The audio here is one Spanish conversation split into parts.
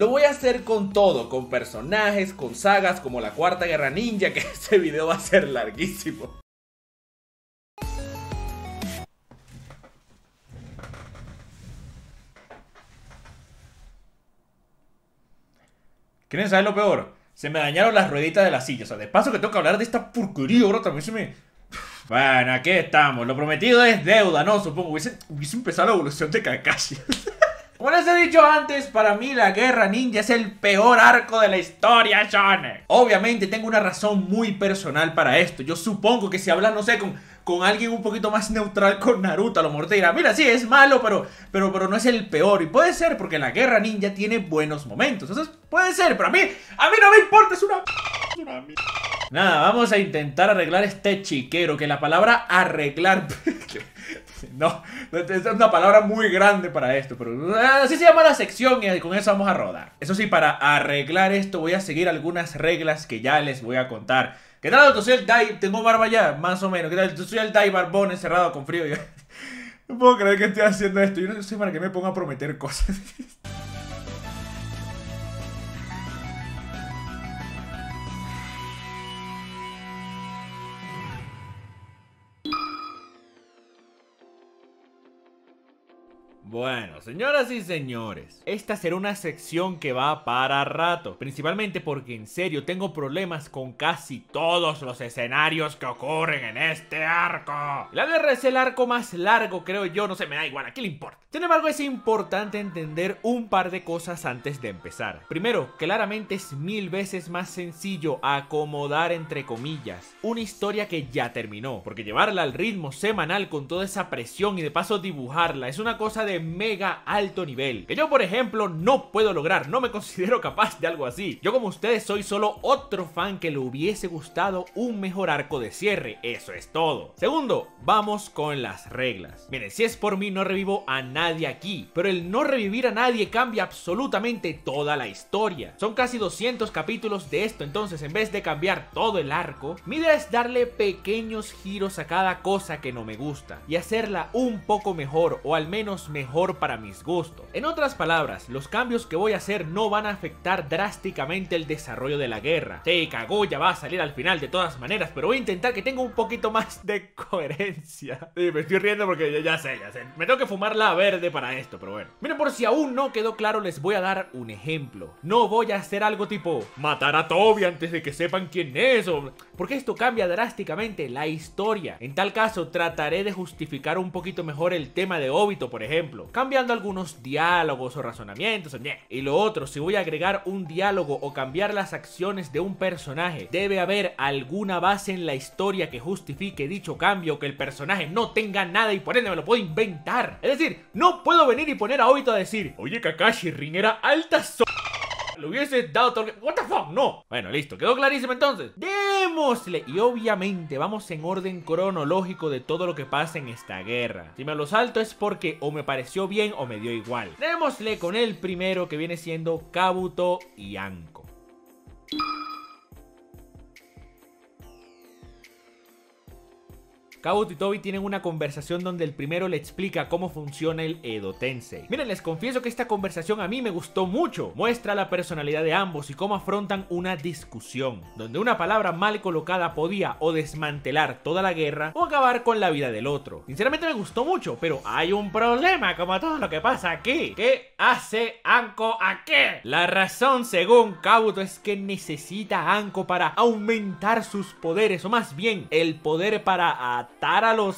Lo voy a hacer con todo, con personajes, con sagas como la Cuarta Guerra Ninja, que este video va a ser larguísimo. ¿Quieren saber lo peor? Se me dañaron las rueditas de la silla. O sea, de paso que tengo que hablar de esta porquería ahora también se me... Bueno, aquí estamos. Lo prometido es deuda, ¿no? Supongo. Hubiese, hubiese empezado la evolución de Kakashi. Como les he dicho antes, para mí la Guerra Ninja es el peor arco de la historia, Sonic. Obviamente tengo una razón muy personal para esto. Yo supongo que si hablas, no sé, con, con alguien un poquito más neutral con Naruto, a lo mejor mira, sí, es malo, pero, pero, pero no es el peor. Y puede ser, porque la Guerra Ninja tiene buenos momentos. Entonces, puede ser, pero a mí, a mí no me importa, es una... una Nada, vamos a intentar arreglar este chiquero, que la palabra arreglar... No, es una palabra muy grande para esto, pero ah, así se llama la sección y con eso vamos a rodar. Eso sí, para arreglar esto voy a seguir algunas reglas que ya les voy a contar. ¿Qué tal? Yo soy el Dai, tengo barba ya, más o menos. ¿Qué tal? Yo soy el Dai barbón encerrado con frío. Yo... No puedo creer que estoy haciendo esto. Yo no sé para qué me pongo a prometer cosas. Bueno, señoras y señores, esta será una sección que va para rato, principalmente porque en serio tengo problemas con casi todos los escenarios que ocurren en este arco. La guerra es el arco más largo, creo yo, no sé, me da igual, ¿a qué le importa? Sin embargo, es importante entender un par de cosas antes de empezar. Primero, claramente es mil veces más sencillo acomodar, entre comillas, una historia que ya terminó, porque llevarla al ritmo semanal con toda esa presión y de paso dibujarla es una cosa de mega alto nivel, que yo por ejemplo no puedo lograr, no me considero capaz de algo así. Yo como ustedes soy solo otro fan que le hubiese gustado un mejor arco de cierre, eso es todo. Segundo, vamos con las reglas. Miren, si es por mí no revivo a nadie aquí, pero el no revivir a nadie cambia absolutamente toda la historia. Son casi 200 capítulos de esto, entonces en vez de cambiar todo el arco, mi idea es darle pequeños giros a cada cosa que no me gusta y hacerla un poco mejor o al menos mejor para mis gustos. En otras palabras, los cambios que voy a hacer no van a afectar drásticamente el desarrollo de la guerra. Sí, Ya va a salir al final de todas maneras, pero voy a intentar que tenga un poquito más de coherencia. Sí, me estoy riendo porque ya, sé, ya sé. Me tengo que fumar la verde para esto, pero bueno. Miren, por si aún no quedó claro, les voy a dar un ejemplo. No voy a hacer algo tipo matar a Toby antes de que sepan quién es, porque esto cambia drásticamente la historia. En tal caso, trataré de justificar un poquito mejor el tema de Obito, por ejemplo cambiando algunos diálogos o razonamientos. Y lo otro, si voy a agregar un diálogo o cambiar las acciones de un personaje, debe haber alguna base en la historia que justifique dicho cambio, que el personaje no tenga nada y por ende me lo puedo inventar. Es decir, no puedo venir y poner a Obito a decir, oye Kakashi, Rin alta so le hubiese dado ¿What the fuck? No. Bueno, listo. ¿Quedó clarísimo entonces? ¡Démosle! Y obviamente vamos en orden cronológico de todo lo que pasa en esta guerra. Si me lo salto es porque o me pareció bien o me dio igual. Démosle con el primero que viene siendo Kabuto y Anko. Kabuto y Toby tienen una conversación donde el primero le explica cómo funciona el edotense Miren, les confieso que esta conversación a mí me gustó mucho. Muestra la personalidad de ambos y cómo afrontan una discusión, donde una palabra mal colocada podía o desmantelar toda la guerra o acabar con la vida del otro. Sinceramente me gustó mucho, pero hay un problema como todo lo que pasa aquí. ¿Qué hace Anko a qué? La razón según Kabuto es que necesita Anko para aumentar sus poderes, o más bien el poder para atacar matar a los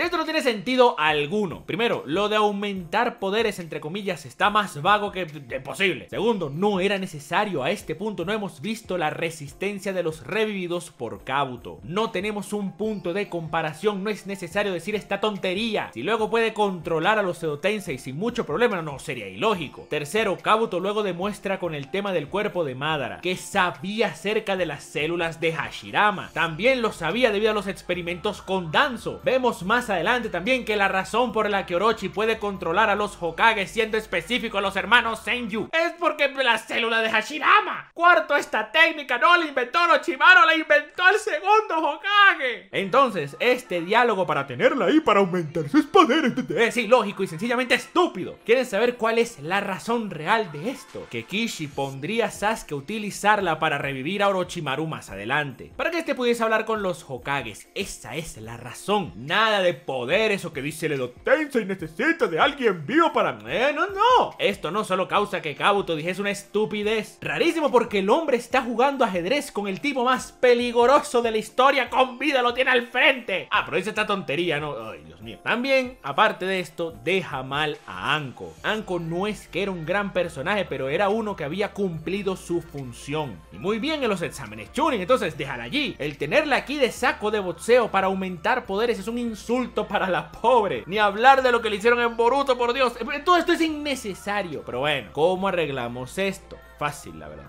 esto no tiene sentido alguno. Primero, lo de aumentar poderes, entre comillas, está más vago que posible. Segundo, no era necesario a este punto. No hemos visto la resistencia de los revividos por Kabuto. No tenemos un punto de comparación. No es necesario decir esta tontería. Si luego puede controlar a los Edo sin mucho problema, no sería ilógico. Tercero, Kabuto luego demuestra con el tema del cuerpo de Madara que sabía acerca de las células de Hashirama. También lo sabía debido a los experimentos con Danzo Vemos más adelante también que la razón por la que Orochi puede controlar a los Hokage siendo específico a los hermanos Senju es porque la célula de Hashirama. Cuarto, esta técnica no la inventó Orochimaru, la inventó el segundo Hokage. Entonces, este diálogo para tenerla ahí para aumentar sus poderes es ilógico y sencillamente estúpido. ¿Quieren saber cuál es la razón real de esto? Que Kishi pondría a Sasuke a utilizarla para revivir a Orochimaru más adelante. Para que este pudiese hablar con los Hokages, esa es la razón Nada de poder, eso que dice Ledo y necesita de alguien vivo para... Eh, no, no. Esto no solo causa que Kabuto dijese una estupidez. Rarísimo porque el hombre está jugando ajedrez con el tipo más peligroso de la historia. Con vida lo tiene al frente. Ah, pero dice esta tontería, ¿no? Ay, Dios mío. También, aparte de esto, deja mal a Anko. Anko no es que era un gran personaje, pero era uno que había cumplido su función. Y muy bien en los exámenes Chunin, entonces déjala allí. El tenerla aquí de saco de boxeo para aumentar poder es un insulto para la pobre. Ni hablar de lo que le hicieron en Boruto, por Dios. Todo esto es innecesario. Pero bueno, ¿cómo arreglamos esto? Fácil, la verdad.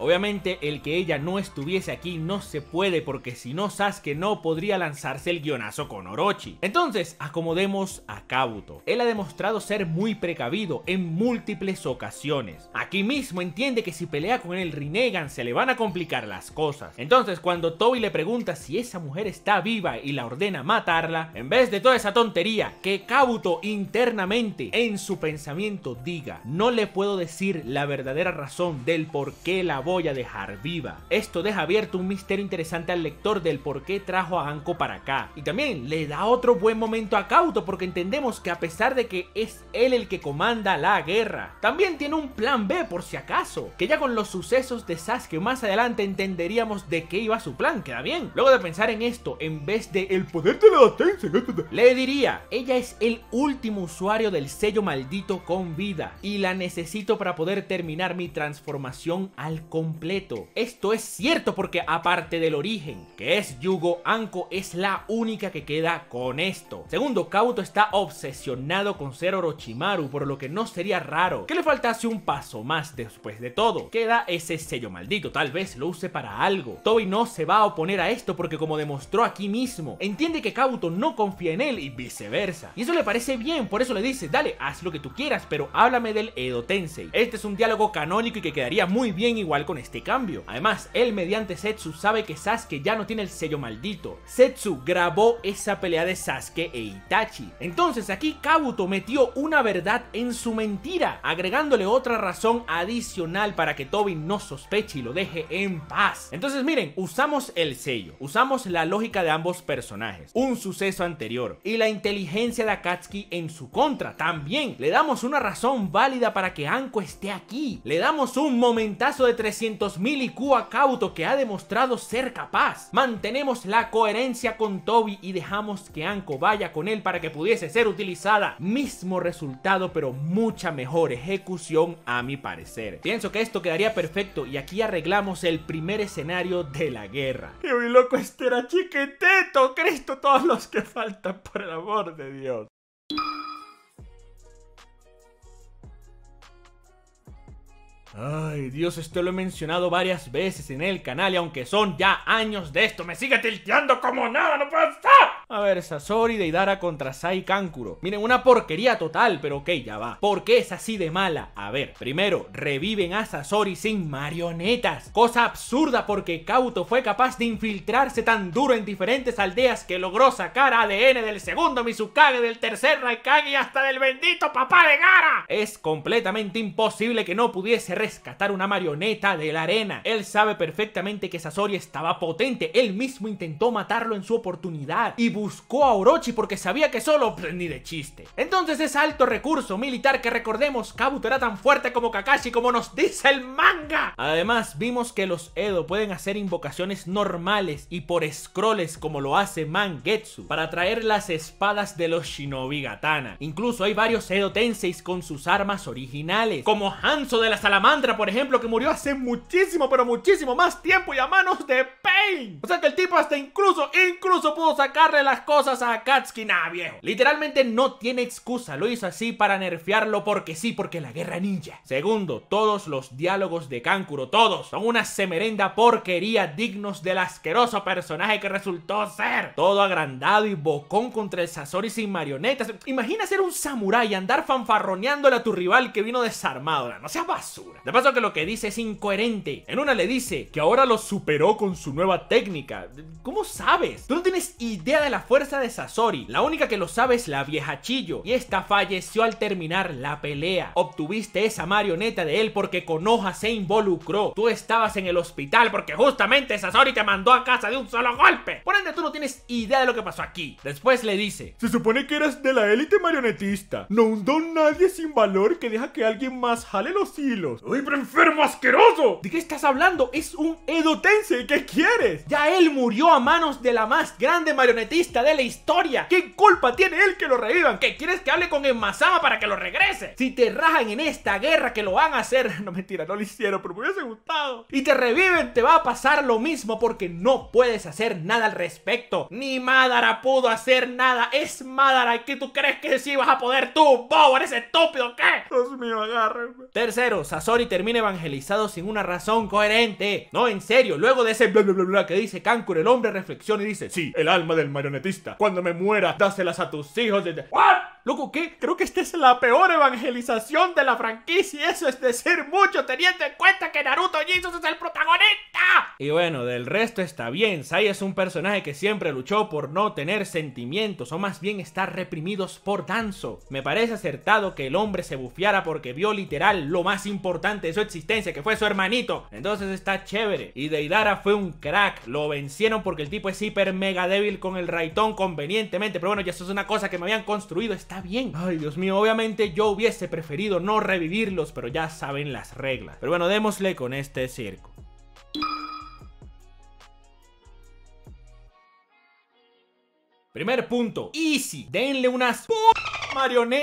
Obviamente el que ella no estuviese aquí no se puede porque si no Sasuke no podría lanzarse el guionazo con Orochi. Entonces acomodemos a Kabuto. Él ha demostrado ser muy precavido en múltiples ocasiones. Aquí mismo entiende que si pelea con el Rinnegan se le van a complicar las cosas. Entonces cuando Toby le pregunta si esa mujer está viva y la ordena matarla, en vez de toda esa tontería que Kabuto internamente en su pensamiento diga, no le puedo decir la verdadera razón del por qué la voz voy a dejar viva. Esto deja abierto un misterio interesante al lector del por qué trajo a Anko para acá. Y también le da otro buen momento a Cauto porque entendemos que a pesar de que es él el que comanda la guerra, también tiene un plan B por si acaso, que ya con los sucesos de Sasuke más adelante entenderíamos de qué iba su plan, queda bien. Luego de pensar en esto, en vez de el poder de la latencia, le diría, ella es el último usuario del sello maldito con vida y la necesito para poder terminar mi transformación al esto es cierto porque aparte del origen, que es Yugo, Anko es la única que queda con esto. Segundo, Kabuto está obsesionado con ser Orochimaru, por lo que no sería raro que le faltase un paso más después de todo. Queda ese sello maldito, tal vez lo use para algo. Toby no se va a oponer a esto porque como demostró aquí mismo, entiende que Kabuto no confía en él y viceversa. Y eso le parece bien, por eso le dice, dale, haz lo que tú quieras, pero háblame del Edo Tensei. Este es un diálogo canónico y que quedaría muy bien igual con este cambio. Además, él mediante Setsu sabe que Sasuke ya no tiene el sello maldito. Setsu grabó esa pelea de Sasuke e Itachi. Entonces aquí Kabuto metió una verdad en su mentira, agregándole otra razón adicional para que Tobin no sospeche y lo deje en paz. Entonces miren, usamos el sello, usamos la lógica de ambos personajes, un suceso anterior y la inteligencia de Akatsuki en su contra también. Le damos una razón válida para que Anko esté aquí. Le damos un momentazo de tres 300.000 IQ a Kauto que ha demostrado ser capaz. Mantenemos la coherencia con Toby y dejamos que Anko vaya con él para que pudiese ser utilizada. Mismo resultado pero mucha mejor ejecución a mi parecer. Pienso que esto quedaría perfecto y aquí arreglamos el primer escenario de la guerra. ¡Qué muy loco este era chiquiteto, Cristo, todos los que faltan por el amor de Dios. Ay, Dios, esto lo he mencionado varias veces en el canal y aunque son ya años de esto, me sigue tilteando como nada, no puede estar. A ver, Sasori de Deidara contra Sai Kankuro. Miren, una porquería total, pero ok, ya va. ¿Por qué es así de mala? A ver, primero, reviven a Sasori sin marionetas. Cosa absurda porque Kauto fue capaz de infiltrarse tan duro en diferentes aldeas que logró sacar ADN del segundo Mizukage, del tercer Raikage y hasta del bendito papá de Gara. Es completamente imposible que no pudiese rescatar una marioneta de la arena. Él sabe perfectamente que Sasori estaba potente. Él mismo intentó matarlo en su oportunidad y buscó a Orochi porque sabía que solo pues, ni de chiste. Entonces ese alto recurso militar que recordemos Kabuto era tan fuerte como Kakashi como nos dice el manga. Además vimos que los Edo pueden hacer invocaciones normales y por scrolls como lo hace Mangetsu para traer las espadas de los Shinobi Gatana Incluso hay varios Edo Tenseis con sus armas originales como Hanzo de la Salamandra por ejemplo que murió hace muchísimo pero muchísimo más tiempo y a manos de o sea que el tipo hasta incluso, incluso pudo sacarle las cosas a Akatsuki-na, viejo. Literalmente no tiene excusa, lo hizo así para nerfearlo porque sí, porque la guerra ninja. Segundo, todos los diálogos de Kankuro, todos, son una semerenda porquería dignos del asqueroso personaje que resultó ser. Todo agrandado y bocón contra el Sasori sin marionetas. Imagina ser un samurái andar fanfarroneándole a tu rival que vino desarmado, no seas basura. De paso que lo que dice es incoherente. En una le dice que ahora lo superó con su nueva técnica. ¿Cómo sabes? Tú no tienes idea de la fuerza de Sasori. La única que lo sabe es la vieja Chillo. Y esta falleció al terminar la pelea. Obtuviste esa marioneta de él porque Konoha se involucró. Tú estabas en el hospital porque justamente Sasori te mandó a casa de un solo golpe. Por ende, tú no tienes idea de lo que pasó aquí. Después le dice: Se supone que eras de la élite marionetista. No un nadie sin valor que deja que alguien más jale los hilos. ¡Uy, pero enfermo asqueroso! ¿De qué estás hablando? Es un edotense. ¿Qué quieres? Ya él murió a manos de la más grande marionetista de la historia. ¿Qué culpa tiene él que lo revivan? ¿Qué quieres que hable con Enmasama para que lo regrese? Si te rajan en esta guerra que lo van a hacer, no mentira, no lo hicieron, pero me hubiese gustado. Y te reviven, te va a pasar lo mismo porque no puedes hacer nada al respecto. Ni Madara pudo hacer nada. Es Madara que tú crees que sí vas a poder tú, bobo, ese estúpido, ¿qué? Dios mío, agárrenme. Tercero, Sasori termina evangelizado sin una razón coherente. No, en serio, luego de ese bla bla bla bla que dice cancur el hombre reflexiona y dice, sí, el alma del marionetista, cuando me muera, dáselas a tus hijos. Desde... ¿What? Loco, ¿qué? Creo que esta es la peor evangelización de la franquicia. Eso es decir mucho, teniendo en cuenta que Naruto Jesus es el protagonista. Y bueno, del resto está bien. Sai es un personaje que siempre luchó por no tener sentimientos, o más bien estar reprimidos por Danzo. Me parece acertado que el hombre se bufiara porque vio literal lo más importante de su existencia, que fue su hermanito. Entonces está chévere. Y Deidara fue un crack. Lo vencieron porque el tipo es hiper mega débil con el Raitón convenientemente. Pero bueno, ya eso es una cosa que me habían construido está bien. Ay, Dios mío, obviamente yo hubiese preferido no revivirlos, pero ya saben las reglas. Pero bueno, démosle con este circo. Primer punto, easy, denle unas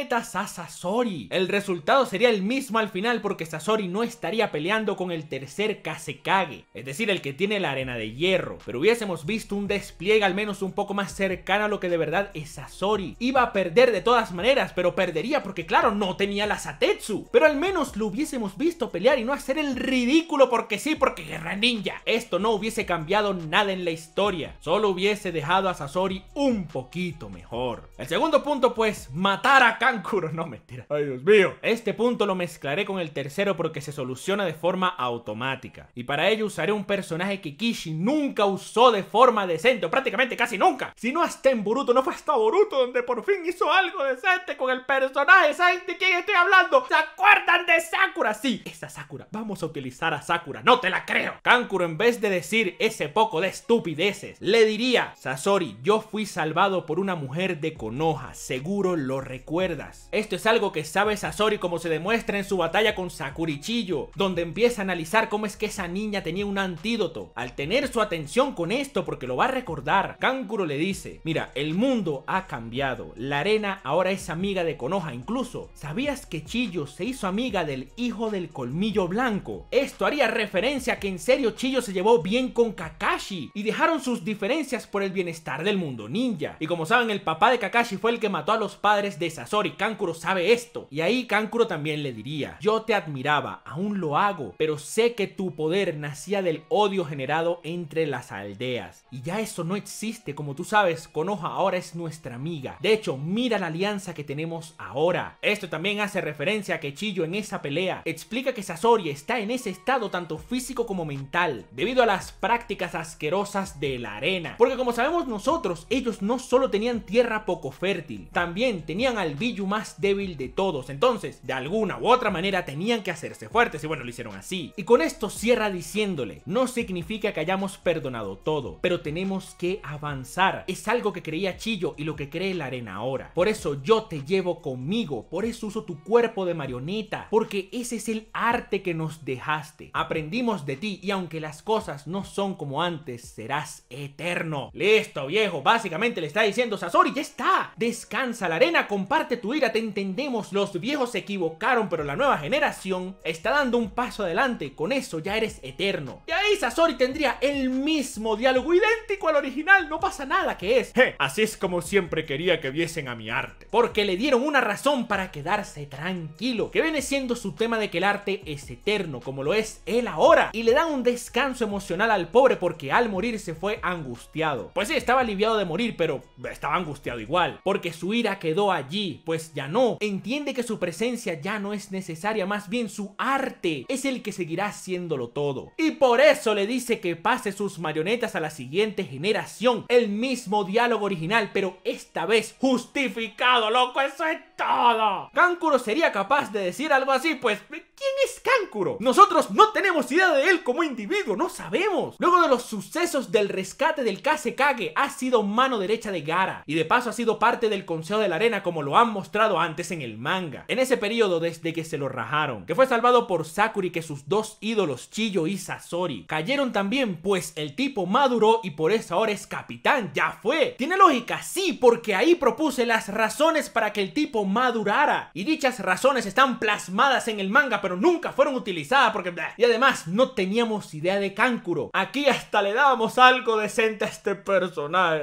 a Sasori El resultado sería el mismo al final porque Sasori no estaría peleando con el tercer Kasekage, es decir, el que tiene la arena de hierro, pero hubiésemos visto un despliegue al menos un poco más cercano a lo que de verdad es Sasori. Iba a perder de todas maneras, pero perdería porque claro, no tenía la Satetsu, pero al menos lo hubiésemos visto pelear y no hacer el ridículo porque sí, porque guerra ninja. Esto no hubiese cambiado nada en la historia, solo hubiese dejado a Sasori un poquito mejor. El segundo punto pues, más matar a Kankuro. No, mentira. Ay, Dios mío. Este punto lo mezclaré con el tercero porque se soluciona de forma automática. Y para ello usaré un personaje que Kishi nunca usó de forma decente, o prácticamente casi nunca. Si no hasta en Buruto no fue hasta Boruto donde por fin hizo algo decente con el personaje. ¿Saben de quién estoy hablando? ¿Se acuerdan? Sakura, sí, esa Sakura. Vamos a utilizar a Sakura, no te la creo. Kankuro en vez de decir ese poco de estupideces, le diría, Sasori, yo fui salvado por una mujer de Konoha, seguro lo recuerdas. Esto es algo que sabe Sasori como se demuestra en su batalla con Sakurichillo, donde empieza a analizar cómo es que esa niña tenía un antídoto. Al tener su atención con esto, porque lo va a recordar, Kankuro le dice, mira, el mundo ha cambiado, la arena ahora es amiga de Konoha, incluso, ¿sabías que Chillo se hizo amiga de del hijo del colmillo blanco. Esto haría referencia a que en serio Chillo se llevó bien con Kakashi y dejaron sus diferencias por el bienestar del mundo ninja. Y como saben, el papá de Kakashi fue el que mató a los padres de Sasori. Kankuro sabe esto. Y ahí Kankuro también le diría, yo te admiraba, aún lo hago, pero sé que tu poder nacía del odio generado entre las aldeas. Y ya eso no existe, como tú sabes, Konoha ahora es nuestra amiga. De hecho, mira la alianza que tenemos ahora. Esto también hace referencia a que Chillo en esa pelea, explica que Sasori está en ese estado tanto físico como mental, debido a las prácticas asquerosas de la arena. Porque como sabemos nosotros, ellos no solo tenían tierra poco fértil, también tenían al Biju más débil de todos, entonces, de alguna u otra manera tenían que hacerse fuertes y bueno, lo hicieron así. Y con esto cierra diciéndole, no significa que hayamos perdonado todo, pero tenemos que avanzar. Es algo que creía Chillo y lo que cree la arena ahora. Por eso yo te llevo conmigo, por eso uso tu cuerpo de marioneta, porque ese es el arte que nos dejaste. Aprendimos de ti y aunque las cosas no son como antes, serás eterno. Listo, viejo. Básicamente le está diciendo Sasori, ya está. Descansa la arena, comparte tu ira, te entendemos. Los viejos se equivocaron, pero la nueva generación está dando un paso adelante. Con eso ya eres eterno. Y ahí Sasori tendría el mismo diálogo idéntico al original. No pasa nada que es. así es como siempre quería que viesen a mi arte. Porque le dieron una razón para quedarse tranquilo. Que viene siendo su tema de que el arte es eterno, como lo es él ahora, y le da un descanso emocional al pobre porque al morir se fue angustiado. Pues sí, estaba aliviado de morir, pero estaba angustiado igual, porque su ira quedó allí, pues ya no. Entiende que su presencia ya no es necesaria, más bien su arte es el que seguirá haciéndolo todo. Y por eso le dice que pase sus marionetas a la siguiente generación, el mismo diálogo original, pero esta vez justificado, loco, eso es todo. ¿Kankuro sería capaz de decir algo así? Pues, ¿quién es Kankuro? Nosotros no tenemos idea de él como individuo, no sabemos. Luego de los sucesos del rescate del Kasekage, ha sido mano derecha de Gara, y de paso ha sido parte del Consejo de la Arena como lo han mostrado antes en el manga. En ese periodo desde que se lo rajaron, que fue salvado por Sakuri que sus dos ídolos, Chiyo y Sasori, cayeron también, pues el tipo maduró y por eso ahora es capitán, ya fue. Tiene lógica, sí, porque ahí propuse las razones para que el tipo madurara. Y dichas razones están plasmadas en el manga, pero nunca fueron utilizadas porque... Y además, no teníamos idea de Kankuro. Aquí hasta le dábamos algo decente a este personaje.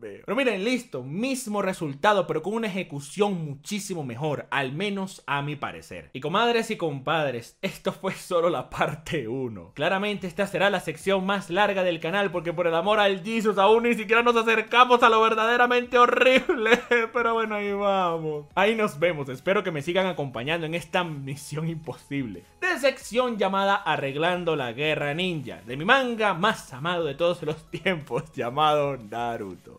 Pero miren, listo. Mismo resultado, pero con una ejecución muchísimo mejor. Al menos a mi parecer. Y comadres y compadres, esto fue solo la parte 1. Claramente esta será la sección más larga del canal porque por el amor al Jesus aún ni siquiera nos acercamos a lo verdaderamente horrible. Pero bueno, ahí vamos. Ahí nos vemos, espero que me sigan acompañando en esta misión imposible. De sección llamada Arreglando la Guerra Ninja, de mi manga más amado de todos los tiempos, llamado Naruto.